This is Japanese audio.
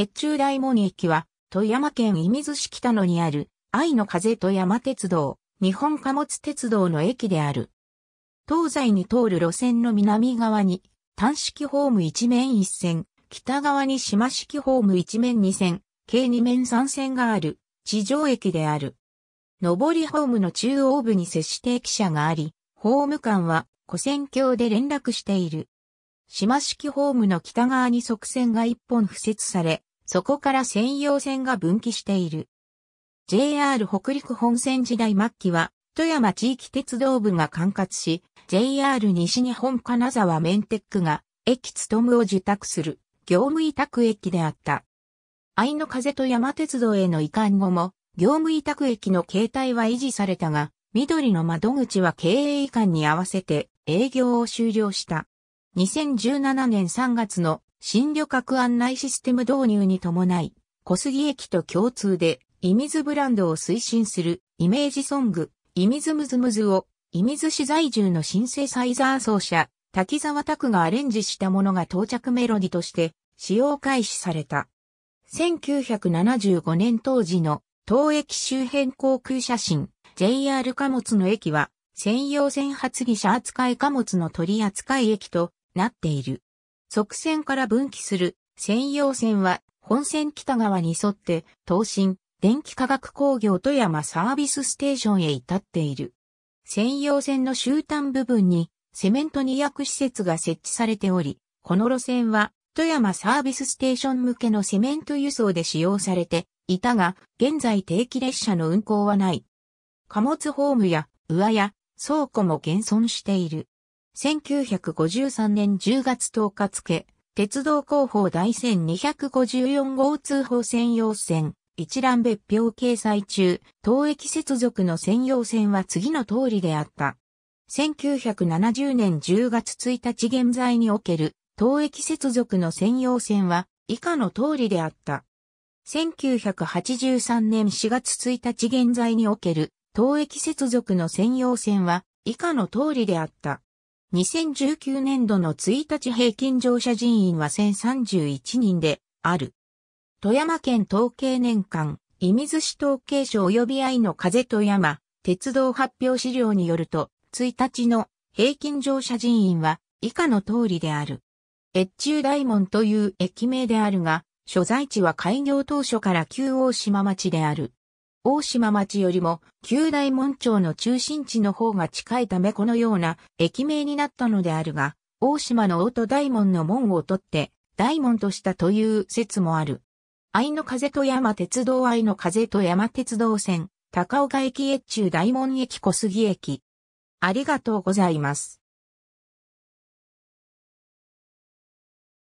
越中大門駅は、富山県射水市北野にある、愛の風富山鉄道、日本貨物鉄道の駅である。東西に通る路線の南側に、単式ホーム一面一線、北側に島式ホーム一面二線、計二面三線がある、地上駅である。上りホームの中央部に接して駅舎があり、ホーム間は、古線橋で連絡している。島式ホームの北側に側線が一本付設され、そこから専用線が分岐している。JR 北陸本線時代末期は、富山地域鉄道部が管轄し、JR 西日本金沢メンテックが、駅勤を受託する、業務委託駅であった。愛の風と山鉄道への移管後も、業務委託駅の形態は維持されたが、緑の窓口は経営移管に合わせて営業を終了した。2017年3月の新旅客案内システム導入に伴い、小杉駅と共通で、イミズブランドを推進するイメージソング、イミズムズムズを、イミズ市在住のシンセサイザー奏者、滝沢拓がアレンジしたものが到着メロディとして使用開始された。1975年当時の当駅周辺航空写真 JR 貨物の駅は専用線発議者扱い貨物の取扱い駅となっている。側線から分岐する専用線は本線北側に沿って東進電気化学工業富山サービスステーションへ至っている。専用線の終端部分にセメント二役施設が設置されており、この路線は富山サービスステーション向けのセメント輸送で使用されていたが、現在定期列車の運行はない。貨物ホームや上や倉庫も現存している。1953年10月10日付、鉄道広報第1254号通報専用線、一覧別表掲載中、当駅接続の専用線は次の通りであった。1970年10月1日現在における、当駅接続の専用線は、以下の通りであった。1983年4月1日現在における、当駅接続の専用線は、以下の通りであった。2019年度の1日平均乗車人員は1031人である。富山県統計年間、伊水市統計省及び愛の風富山、鉄道発表資料によると、1日の平均乗車人員は以下の通りである。越中大門という駅名であるが、所在地は開業当初から旧大島町である。大島町よりも旧大門町の中心地の方が近いためこのような駅名になったのであるが、大島の音大門の門を取って大門としたという説もある。愛の風と山鉄道愛の風と山鉄道線、高岡駅越中大門駅小杉駅。ありがとうございます。